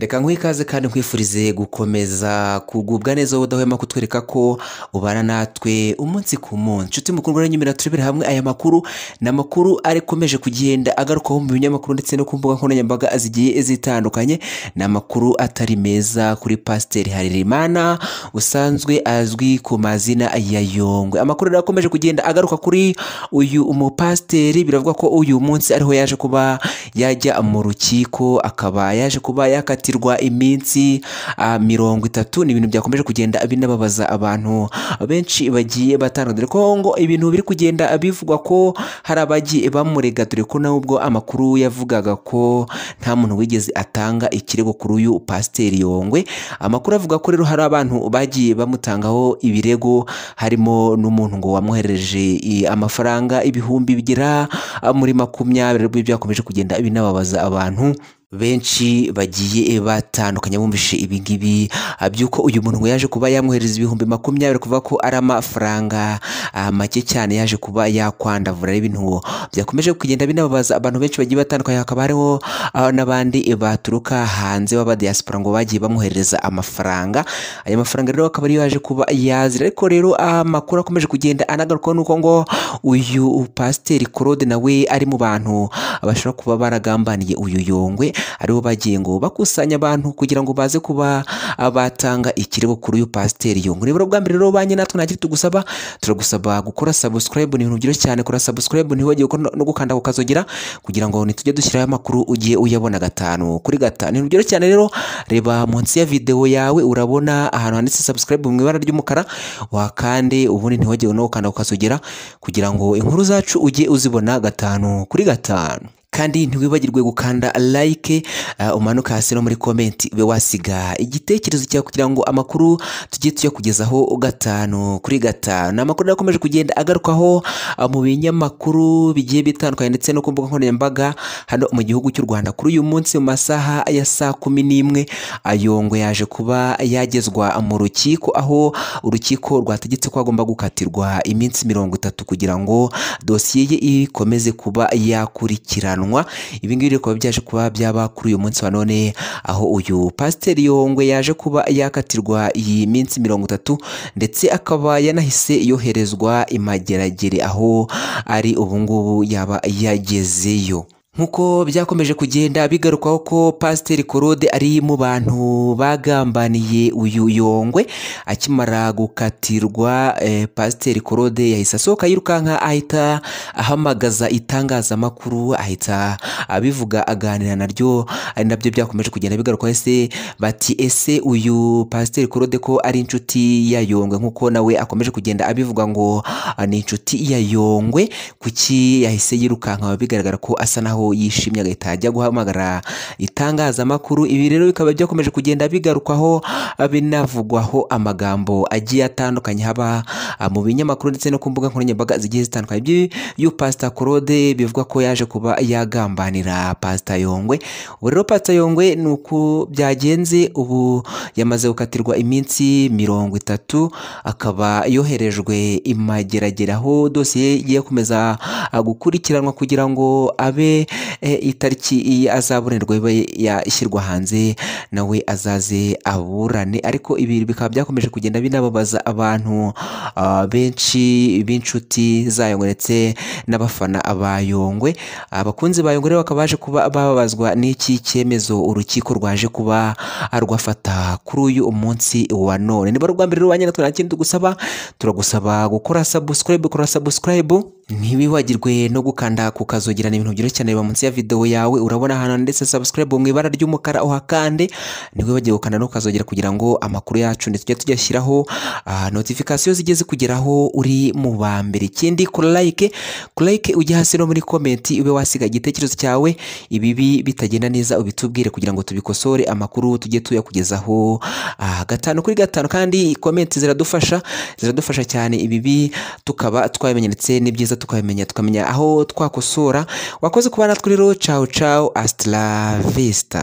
reka nguhe ikaze kandi nkwifurize gukomeza kugubwa neza wowe kutwereka ko ubana natwe umunsi ku munsi inshuti mukundwa n'inyumira turebere hamwe aya makuru ni amakuru arikomeje kugenda agarukaho mu binyamakuru ndetse no ku mbuga nkoranyambaga zigiye zitandukanye ni amakuru atari meza kuri pasiteri harerimana usanzwe azwi ku mazina ya yongwe amakuru rero kugenda agaruka kuri uyu umupasiteri biravuga ko uyu munsi ariho yaje kuba yajya mu rukiko akaba yaje kuba yakatiwe gukatirwa iminsi ah, mirongo itatu ni ibintu byakomeje kugenda binababaza abantu benshi bagiye batanga dore ko ngo ibintu biri kugenda bivugwa ko hari abagiye bamurega dore ko nubwo amakuru yavugaga ko nta muntu wigeze atanga ikirego kuri uyu pasiteri yongwe amakuru avuga ko rero hari abantu bagiye bamutangaho ibirego harimo n'umuntu ngo wamuhereje amafaranga ibihumbi bigera ah, muri makumyabiri byakomeje kugenda binababaza abantu benshi bagiye eh, batandukanye bumvise ibingibi ah, by'uko uyu muntu yaje kuba yamwohereza ibihumbi makumyabiri kuvuga ko ari amafaranga ah, make cyane yaje kuba yakwandavura ibintu byakomeje kugenda binababaza abantu benshi bagiye batandukanye hakaba hariho ah, n'abandi eh, baturuka hanze b'abadiyasipora ngo bagiye bamwohereza amafaranga aya mafaranga rero akaba ariyo yaje kuba yazira ariko rero amakuru akomeje kugenda anagarukaho nuko ngo uyu pasiteri claude nawe ari mu bantu bashobora kuba baragambaniye uyu yongwe aribo bagengo bakusanya abantu kugira ngo baze kuba batanga ikirego kuri uyu pasiteri yungura rero bwa mbere rero banye natwe ntakiri tugusaba turagusaba gukora subscribe ni ibintu byoroshye cyane kora subscribe ntiwibagire no gukanda ku kazogira kugira ngo nitujye dushyiraho amakuru ugiye uyabona gatanu kuri gatanu ni byoroshye cyane rero reba munsi ya videwo yawe urabona ahantu handitse subscribe mu ibara ry'umukara wakande ubundi ntiwagire no gukanda ku kazogira kugira ngo inkuru zacu ujye uzibona gatanu kuri gatanu kandi ntiwibagirwe gukanda like uh, umanuka hasi no muri komenti ube wasiga igitekerezo cyawe kugira ngo amakuru tujye tuyakugezaho gatanu kuri gatanu ni amakuru akomeje kugenda agarukaho uh, mu binyamakuru bigiye bitandukanye ndetse no ku mbuga nkoranyambaga hano mu gihugu cy'u rwanda kuri uyu munsi mu masaha ya saa kumi n'imwe ayongo yaje kuba yagezwa mu rukiko aho urukiko rwategetse ko agomba gukatirwa iminsi mirongo itatu kugira ngo dosiye ye ikomeze kuba yakurikiranwa gukurikiranwa ibi ngibi bikaba byaje kuba byaba kuri uyu munsi wa none aho uyu pasiteri yongwe yaje kuba yakatirwa iyi minsi mirongo itatu ndetse akaba yanahise yoherezwa imageragere aho ari ubungubu yaba yagezeyo nk'uko byakomeje kugenda bigarukwaho ko pasiteri Claude ari mu bantu bagambaniye uyu yongwe akimara gukatirwa eh, pasiteri korode yahise asohoka yirukanka ahita ahamagaza itangazamakuru ahita abivuga aganira naryo ari nabyo byakomeje kugenda bigarukwaho ese bati ese uyu pasiteri Claude ko ari inshuti ya yongwe nk'uko nawe akomeje kugenda abivuga ngo ni inshuti ya yongwe kuki yahise yirukanka bigaragara ko asa naho yishimye agahita ajya guhamagara itangazamakuru ibi rero bikaba byakomeje kugenda bigarukwaho binavugwaho amagambo agiye atandukanye haba ah, mu binyamakuru ndetse no ku mbuga nkoranyambaga zigiye zitandukanye by'uyu pasita claude bivugwa ko yaje kuba yagambanira pasita yongwe ubu rero pasita yongwe ni uko byagenze ubu yamaze gukatirwa iminsi mirongo itatu akaba yoherejwe imageragera aho dosiye igiye gukomeza ah, gukurikiranwa kugira ngo abe Eh, itariki iyi azabonerwa yashyirwa hanze nawe azaze aburane ariko ibi bikaba byakomeje kugenda binababaza abantu ah, benshi b'inshuti zayongwe ndetse n'abafana abayongwe ah, abakunzi bayongwe rero bakaba baje kuba bababazwa n'iki cyemezo urukiko rwaje kuba rwafata kuri uyu umunsi wa none niba rwa mbere rubanye natwe nta kindi turagusaba gukora sabusikarayibu gukora sabusikarayibu ntiwibagirwe no gukanda ku kazogira ibintu byoroshye cyane biba munsi ya videwo yawe urabona ahantu ndetse subscribe mu ibara ry'umukara uhakande ntiwibagirwe gukanda no kukazogera kugira ngo amakuru yacu ndetse tujye tuyashyiraho ah, notification zigeze kugeraho uri mu ba mbere ikindi kuri like kuri like ujye hasi no muri komenti ube wasiga igitekerezo cyawe ibibi bitagenda neza ubitubwire kugira ngo tubikosore amakuru tujye tuyakugezaho ah, gatanu kuri gatanu kandi komenti ziradufasha ziradufasha cyane ibibi tukaba twabimenya ni byiza tukabimenya tukamenya aho twakosora wakoze kuba natwe rero chao cawu asitira vista